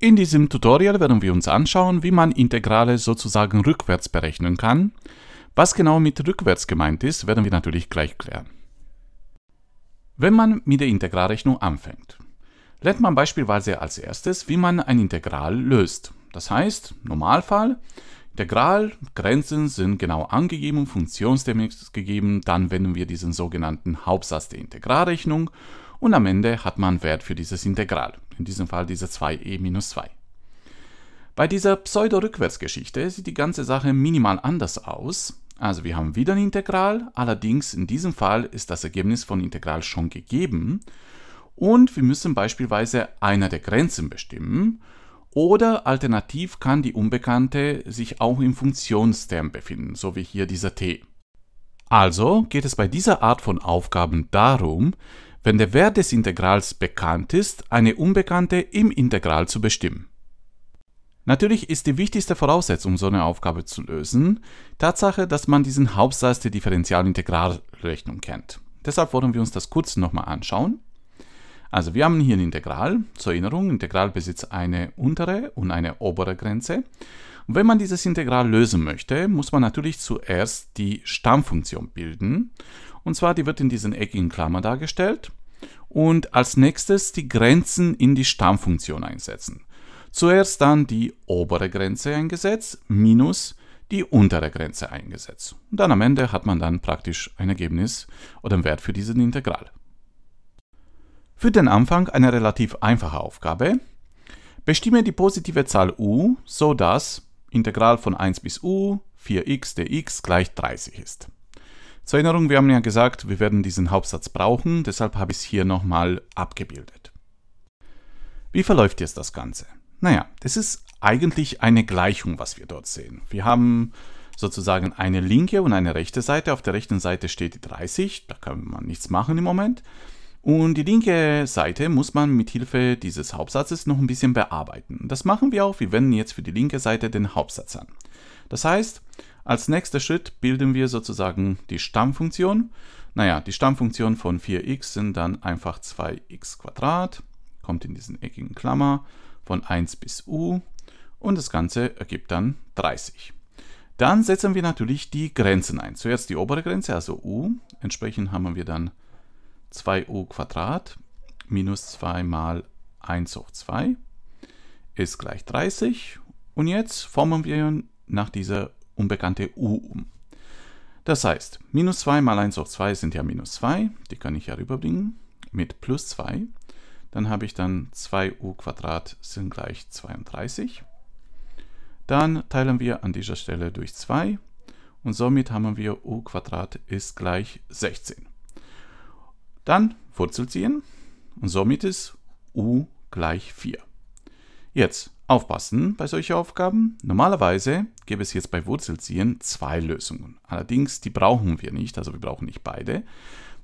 In diesem Tutorial werden wir uns anschauen, wie man Integrale sozusagen rückwärts berechnen kann. Was genau mit rückwärts gemeint ist, werden wir natürlich gleich klären. Wenn man mit der Integralrechnung anfängt, lernt man beispielsweise als erstes, wie man ein Integral löst. Das heißt, Normalfall, Integral, Grenzen sind genau angegeben, Funktionstermin ist gegeben, dann wenden wir diesen sogenannten Hauptsatz der Integralrechnung und am Ende hat man Wert für dieses Integral in diesem Fall diese 2e-2. E bei dieser Pseudo-Rückwärtsgeschichte sieht die ganze Sache minimal anders aus. Also wir haben wieder ein Integral, allerdings in diesem Fall ist das Ergebnis von Integral schon gegeben und wir müssen beispielsweise einer der Grenzen bestimmen oder alternativ kann die Unbekannte sich auch im Funktionsterm befinden, so wie hier dieser t. Also geht es bei dieser Art von Aufgaben darum, wenn der Wert des Integrals bekannt ist, eine Unbekannte im Integral zu bestimmen. Natürlich ist die wichtigste Voraussetzung, um so eine Aufgabe zu lösen, Tatsache, dass man diesen Hauptsatz der Differentialintegralrechnung kennt. Deshalb wollen wir uns das kurz nochmal anschauen. Also wir haben hier ein Integral. Zur Erinnerung, Integral besitzt eine untere und eine obere Grenze. Und wenn man dieses Integral lösen möchte, muss man natürlich zuerst die Stammfunktion bilden. Und zwar, die wird in diesen eckigen Klammern dargestellt und als nächstes die Grenzen in die Stammfunktion einsetzen. Zuerst dann die obere Grenze eingesetzt minus die untere Grenze eingesetzt. Und dann am Ende hat man dann praktisch ein Ergebnis oder einen Wert für diesen Integral. Für den Anfang eine relativ einfache Aufgabe. Bestimme die positive Zahl u, so dass Integral von 1 bis u 4x dx gleich 30 ist. Zur Erinnerung, wir haben ja gesagt, wir werden diesen Hauptsatz brauchen, deshalb habe ich es hier nochmal abgebildet. Wie verläuft jetzt das Ganze? Naja, das ist eigentlich eine Gleichung, was wir dort sehen. Wir haben sozusagen eine linke und eine rechte Seite. Auf der rechten Seite steht die 30, da kann man nichts machen im Moment. Und die linke Seite muss man mit Hilfe dieses Hauptsatzes noch ein bisschen bearbeiten. Das machen wir auch. Wir wenden jetzt für die linke Seite den Hauptsatz an. Das heißt, als nächster Schritt bilden wir sozusagen die Stammfunktion. Naja, die Stammfunktion von 4x sind dann einfach 2x, kommt in diesen eckigen Klammer, von 1 bis u und das Ganze ergibt dann 30. Dann setzen wir natürlich die Grenzen ein. Zuerst die obere Grenze, also u. Entsprechend haben wir dann 2u minus 2 mal 1 hoch 2 ist gleich 30. Und jetzt formen wir nach dieser unbekannte u um. Das heißt, minus 2 mal 1 hoch 2 sind ja minus 2, die kann ich ja rüberbringen mit plus 2. Dann habe ich dann 2u Quadrat sind gleich 32. Dann teilen wir an dieser Stelle durch 2 und somit haben wir u Quadrat ist gleich 16. Dann Wurzel ziehen und somit ist u gleich 4. Jetzt Aufpassen bei solchen Aufgaben. Normalerweise gäbe es jetzt bei Wurzelziehen zwei Lösungen. Allerdings, die brauchen wir nicht, also wir brauchen nicht beide,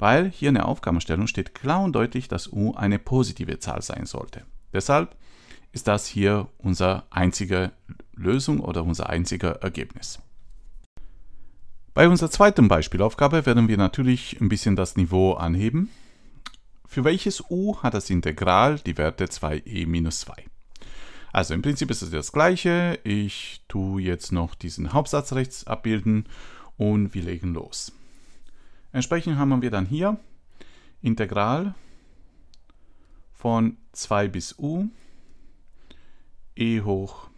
weil hier in der Aufgabenstellung steht klar und deutlich, dass u eine positive Zahl sein sollte. Deshalb ist das hier unsere einzige Lösung oder unser einziger Ergebnis. Bei unserer zweiten Beispielaufgabe werden wir natürlich ein bisschen das Niveau anheben. Für welches u hat das Integral die Werte 2e 2? Also im Prinzip ist es das gleiche. Ich tue jetzt noch diesen Hauptsatz rechts abbilden und wir legen los. Entsprechend haben wir dann hier Integral von 2 bis u e hoch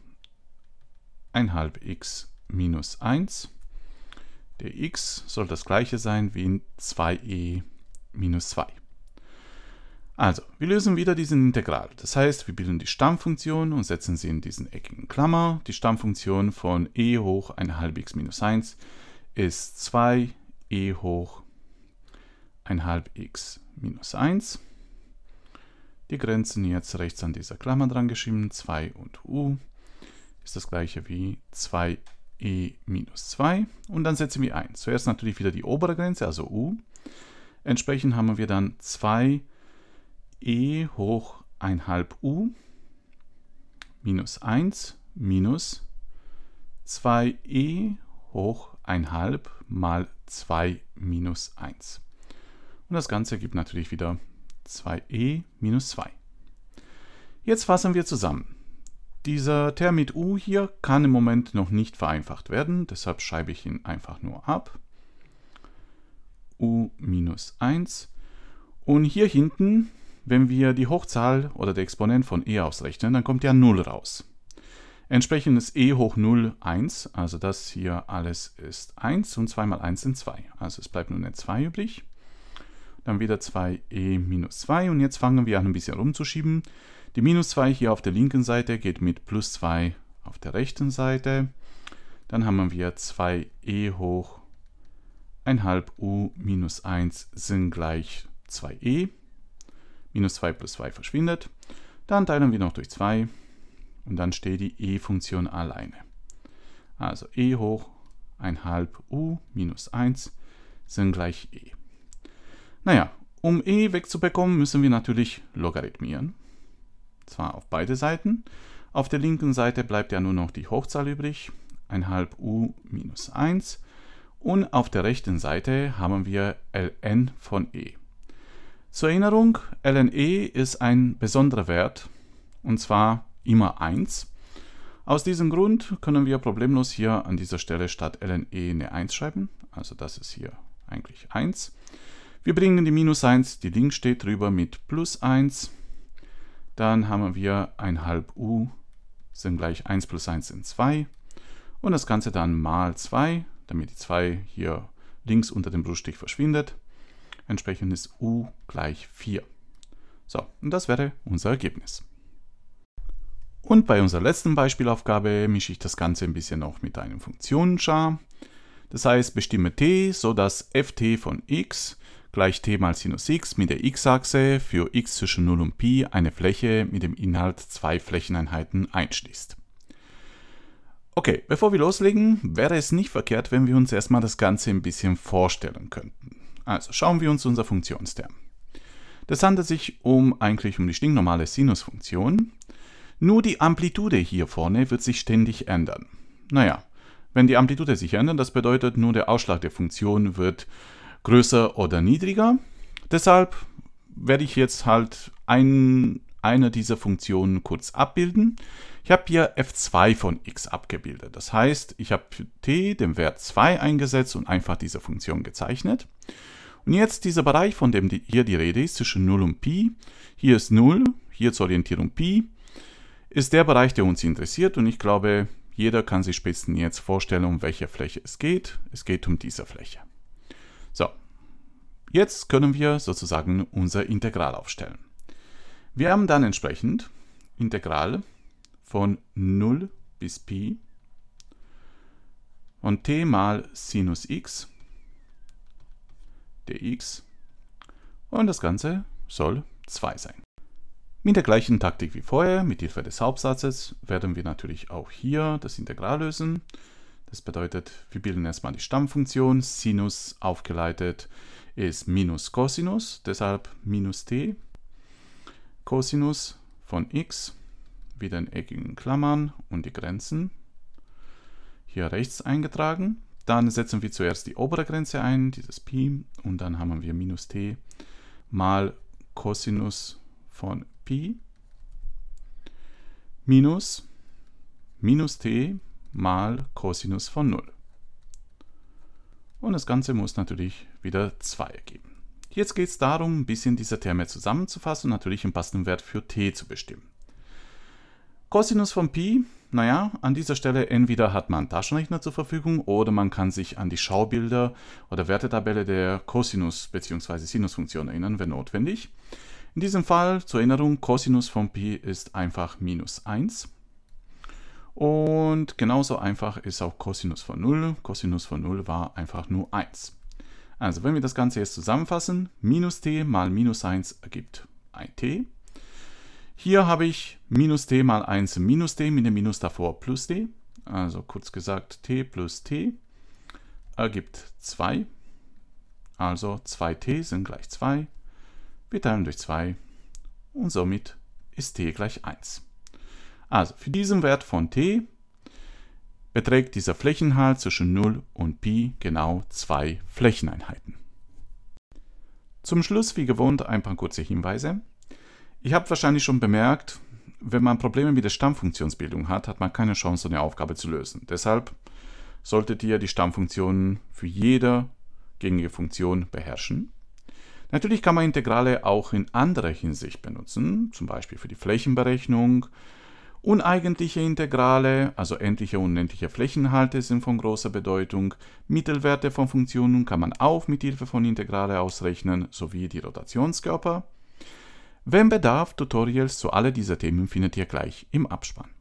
1 halb x minus 1. Der x soll das gleiche sein wie in 2e minus 2. Also, wir lösen wieder diesen Integral. Das heißt, wir bilden die Stammfunktion und setzen sie in diesen eckigen Klammer. Die Stammfunktion von e hoch 1 halb x minus 1 ist 2 e hoch 1 halb x minus 1. Die Grenzen jetzt rechts an dieser Klammer dran geschrieben. 2 und u ist das gleiche wie 2 e minus 2. Und dann setzen wir ein. Zuerst natürlich wieder die obere Grenze, also u. Entsprechend haben wir dann 2 e e hoch 1 halb u minus 1 minus 2e hoch 1 halb mal 2 minus 1. Und das Ganze ergibt natürlich wieder 2e minus 2. Jetzt fassen wir zusammen. Dieser Term mit u hier kann im Moment noch nicht vereinfacht werden, deshalb schreibe ich ihn einfach nur ab. u minus 1. Und hier hinten wenn wir die Hochzahl oder der Exponent von e ausrechnen, dann kommt ja 0 raus. Entsprechend ist e hoch 0 1, also das hier alles ist 1 und 2 mal 1 sind 2. Also es bleibt nur eine 2 übrig. Dann wieder 2e minus 2 und jetzt fangen wir an ein bisschen rumzuschieben. Die minus 2 hier auf der linken Seite geht mit plus 2 auf der rechten Seite. Dann haben wir 2e hoch 1,5 u minus 1 sind gleich 2e. Minus 2 plus 2 verschwindet. Dann teilen wir noch durch 2 und dann steht die e-Funktion alleine. Also e hoch 1 halb u minus 1 sind gleich e. Naja, um e wegzubekommen, müssen wir natürlich logarithmieren. Zwar auf beide Seiten. Auf der linken Seite bleibt ja nur noch die Hochzahl übrig, 1 halb u minus 1. Und auf der rechten Seite haben wir ln von e. Zur Erinnerung, LNE ist ein besonderer Wert, und zwar immer 1. Aus diesem Grund können wir problemlos hier an dieser Stelle statt LNE eine 1 schreiben. Also das ist hier eigentlich 1. Wir bringen die minus 1, die Ding steht drüber mit plus 1. Dann haben wir 1,5 U sind gleich 1 plus 1 sind 2. Und das Ganze dann mal 2, damit die 2 hier links unter dem Bruststich verschwindet. Entsprechend ist u gleich 4. So, und das wäre unser Ergebnis. Und bei unserer letzten Beispielaufgabe mische ich das Ganze ein bisschen noch mit einem Funktionenchar. Das heißt, bestimme t, sodass ft von x gleich t mal Sinus x mit der x-Achse für x zwischen 0 und Pi eine Fläche mit dem Inhalt zwei Flächeneinheiten einschließt. Okay, bevor wir loslegen, wäre es nicht verkehrt, wenn wir uns erstmal das Ganze ein bisschen vorstellen könnten. Also schauen wir uns unser Funktionsterm. Das handelt sich um eigentlich um die stinknormale Sinusfunktion. Nur die Amplitude hier vorne wird sich ständig ändern. Naja, wenn die Amplitude sich ändert, das bedeutet nur der Ausschlag der Funktion wird größer oder niedriger. Deshalb werde ich jetzt halt ein, eine dieser Funktionen kurz abbilden. Ich habe hier f2 von x abgebildet. Das heißt, ich habe für t den Wert 2 eingesetzt und einfach diese Funktion gezeichnet. Und jetzt dieser Bereich, von dem hier die Rede ist, zwischen 0 und Pi, hier ist 0, hier zur Orientierung Pi, ist der Bereich, der uns interessiert und ich glaube, jeder kann sich spätestens jetzt vorstellen, um welche Fläche es geht. Es geht um diese Fläche. So, jetzt können wir sozusagen unser Integral aufstellen. Wir haben dann entsprechend Integral von 0 bis Pi und t mal Sinus x dx und das Ganze soll 2 sein. Mit der gleichen Taktik wie vorher, mit Hilfe des Hauptsatzes, werden wir natürlich auch hier das Integral lösen. Das bedeutet, wir bilden erstmal die Stammfunktion. Sinus aufgeleitet ist minus Cosinus, deshalb minus t Cosinus von x, wieder in eckigen Klammern und die Grenzen, hier rechts eingetragen. Dann setzen wir zuerst die obere Grenze ein, dieses Pi, und dann haben wir minus t mal Cosinus von Pi minus minus t mal Cosinus von 0. Und das Ganze muss natürlich wieder 2 ergeben. Jetzt geht es darum, ein bisschen diese Terme zusammenzufassen und natürlich einen passenden Wert für t zu bestimmen. Cosinus von Pi, naja, an dieser Stelle entweder hat man einen Taschenrechner zur Verfügung oder man kann sich an die Schaubilder oder Wertetabelle der Cosinus- bzw. Sinusfunktion erinnern, wenn notwendig. In diesem Fall zur Erinnerung, Cosinus von Pi ist einfach minus 1. Und genauso einfach ist auch Cosinus von 0. Cosinus von 0 war einfach nur 1. Also wenn wir das Ganze jetzt zusammenfassen, minus t mal minus 1 ergibt ein t. Hier habe ich minus t mal 1 minus t mit dem Minus davor plus t. Also kurz gesagt t plus t ergibt 2. Also 2t sind gleich 2. Wir teilen durch 2 und somit ist t gleich 1. Also für diesen Wert von t beträgt dieser Flächenhalt zwischen 0 und Pi genau zwei Flächeneinheiten. Zum Schluss wie gewohnt ein paar kurze Hinweise. Ich habe wahrscheinlich schon bemerkt, wenn man Probleme mit der Stammfunktionsbildung hat, hat man keine Chance, so eine Aufgabe zu lösen. Deshalb solltet ihr die Stammfunktionen für jede gängige Funktion beherrschen. Natürlich kann man Integrale auch in anderer Hinsicht benutzen, zum Beispiel für die Flächenberechnung, Uneigentliche Integrale, also endliche und unendliche Flächenhalte, sind von großer Bedeutung. Mittelwerte von Funktionen kann man auch mit Hilfe von Integrale ausrechnen, sowie die Rotationskörper. Wenn Bedarf, Tutorials zu all diesen Themen findet ihr gleich im Abspann.